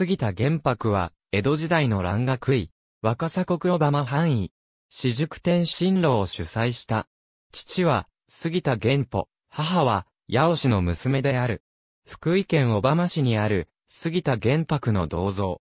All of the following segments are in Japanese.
杉田玄白は、江戸時代の蘭学位、若狭国小浜範囲、私塾天神路を主催した。父は、杉田玄歩、母は、八尾氏の娘である。福井県小浜市にある、杉田玄白の銅像。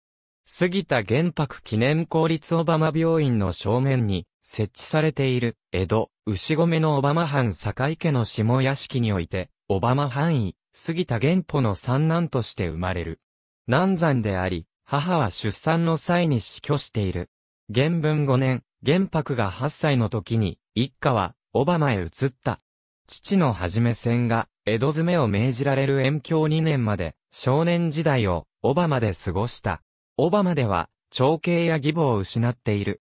杉田玄白記念公立小浜病院の正面に設置されている江戸牛込の小浜藩堺家の下屋敷において小浜範囲杉田玄歩の三男として生まれる。南山であり、母は出産の際に死去している。原文5年、玄白が8歳の時に、一家は、オバマへ移った。父のはじめ線が、江戸詰めを命じられる遠京2年まで、少年時代を、オバマで過ごした。オバマでは、長兄や義母を失っている。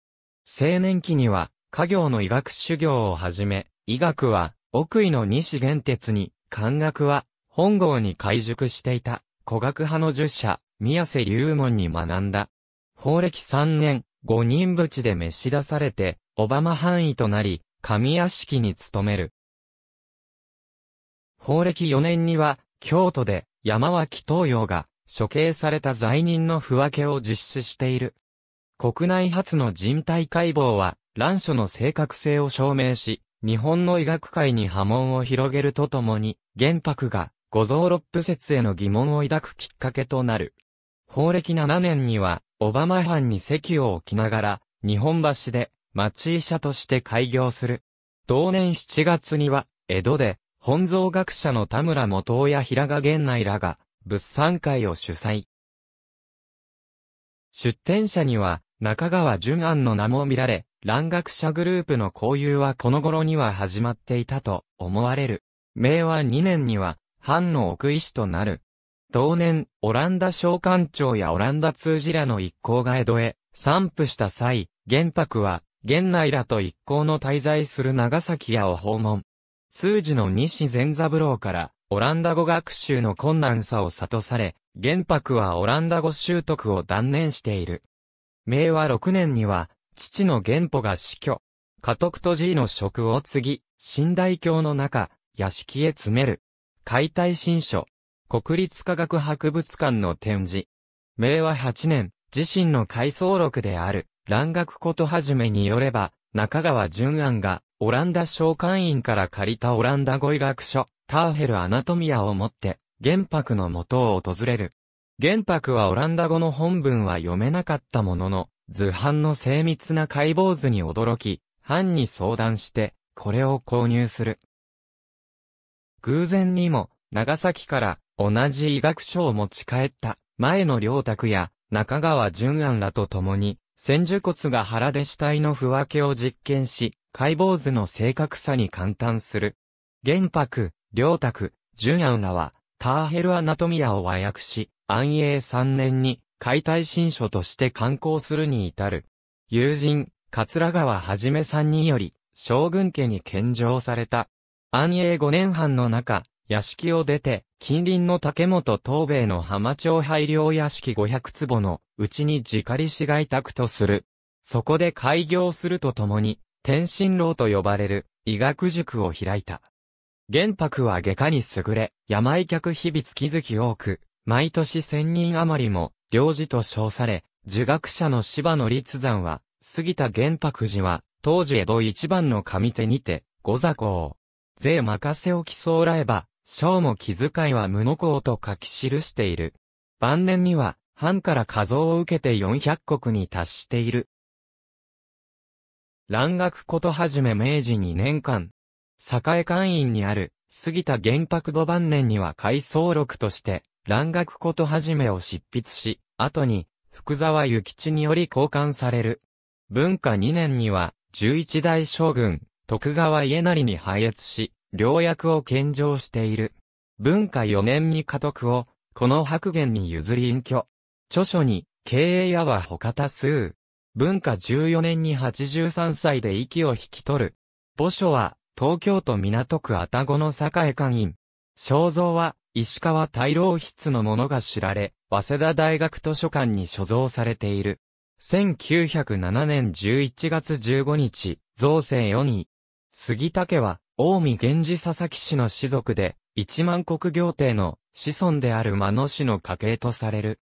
青年期には、家業の医学修行をはじめ、医学は、奥井の西玄鉄に、漢学は、本郷に改熟していた。古学派の儒者、宮瀬龍門に学んだ。法暦3年、五人淵で召し出されて、小浜範囲となり、神屋敷に勤める。法歴4年には、京都で山脇東洋が処刑された罪人の不分けを実施している。国内初の人体解剖は、乱所の正確性を証明し、日本の医学界に波紋を広げるとともに、玄白が五蔵六部説への疑問を抱くきっかけとなる。法暦7年には、小浜藩に席を置きながら、日本橋で、町医者として開業する。同年7月には、江戸で、本草学者の田村元や平賀源内らが、物産会を主催。出展者には、中川淳安の名も見られ、蘭学者グループの交友はこの頃には始まっていたと思われる。明和2年には、藩の奥医師となる。同年、オランダ商館長やオランダ通じらの一行が江戸へ散布した際、玄白は、源内らと一行の滞在する長崎屋を訪問。数字の西善三郎から、オランダ語学習の困難さを悟され、玄白はオランダ語習得を断念している。明和6年には、父の玄保が死去。家督と爺の職を継ぎ、寝台教の中、屋敷へ詰める。解体新書。国立科学博物館の展示。明和8年、自身の回想録である、蘭学ことはじめによれば、中川淳安が、オランダ召喚員から借りたオランダ語医学書、ターヘルアナトミアを持って、玄白の元を訪れる。玄白はオランダ語の本文は読めなかったものの、図版の精密な解剖図に驚き、藩に相談して、これを購入する。偶然にも、長崎から同じ医学書を持ち帰った前の良拓や中川淳安らと共に、千手骨が腹で死体の不分けを実験し、解剖図の正確さに簡単する。玄白、良拓、淳安らは、ターヘルアナトミアを和訳し、安永3年に解体新書として刊行するに至る。友人、桂川はじめさんにより、将軍家に献上された安永5年半の中、屋敷を出て、近隣の竹本東米の浜町廃領屋敷500坪のうちに自借り市街宅とする。そこで開業するとともに、天津楼と呼ばれる医学塾を開いた。玄白は外科に優れ、病客日々月々多く、毎年千人余りも、領事と称され、儒学者の芝野立山は、杉田玄白寺は、当時江戸一番の上手にて、御座公。税任せを競らえば、章も気遣いは無の功と書き記している。晩年には、藩から課像を受けて400国に達している。蘭学ことはじめ明治2年間、栄官院にある、杉田玄白土晩年には回想録として、蘭学ことはじめを執筆し、後に、福沢諭吉により交換される。文化2年には、十一代将軍、徳川家成に配越し、良役を献上している。文化4年に家督を、この白玄に譲り隠居。著書に、経営屋は他多数。文化14年に83歳で息を引き取る。墓所は、東京都港区愛宕の栄館院。肖像は、石川大老筆のものが知られ、早稲田大学図書館に所蔵されている。1907年11月15日、造成4人。杉竹は、近江源氏佐々木氏の氏族で、一万国行帝の子孫である間野氏の家系とされる。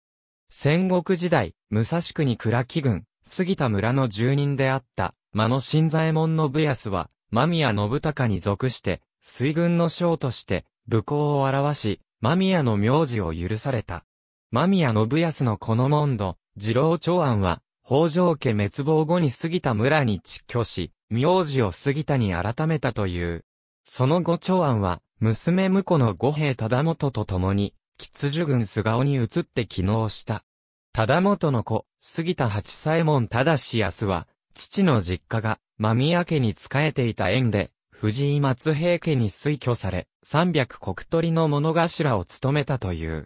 戦国時代、武蔵国倉木郡、杉田村の住人であった間野新左衛門信康は、間宮信孝に属して、水軍の将として、武功を表し、間宮の名字を許された。間宮信康のこの門戸、次郎長安は、北条家滅亡後に杉田村に蟄居し、名字を杉田に改めたという。その後長安は、娘婿の五兵忠元と共に、吉樹軍菅尾に移って起能した。忠元の子、杉田八左衛門忠康は、父の実家が、間宮家に仕えていた縁で、藤井松平家に推挙され、三百国取の物頭を務めたという。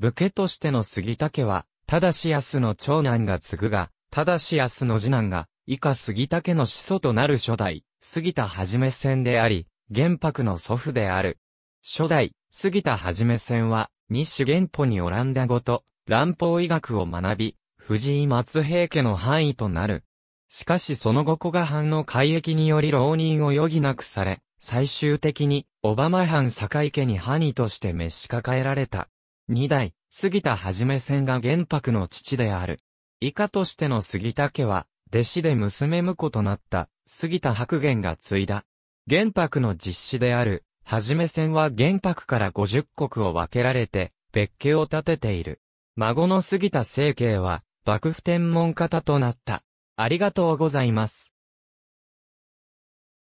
武家としての杉田家は、忠康の長男が継ぐが、ただし安の次男が、以下杉田家の始祖となる初代、杉田はじめ戦であり、玄白の祖父である。初代、杉田はじめ戦は、西玄歩にオランダ語と、乱邦医学を学び、藤井松平家の範囲となる。しかしその後古賀藩の改役により浪人を余儀なくされ、最終的に、小浜藩堺家に範囲として召し抱えられた。二代、杉田はじめ戦が玄白の父である。以下としての杉田家は、弟子で娘婿となった、杉田白玄が継いだ。玄白の実施である、はじめ線は玄白から五十国を分けられて、別家を建てている。孫の杉田清慶は、幕府天文方となった。ありがとうございます。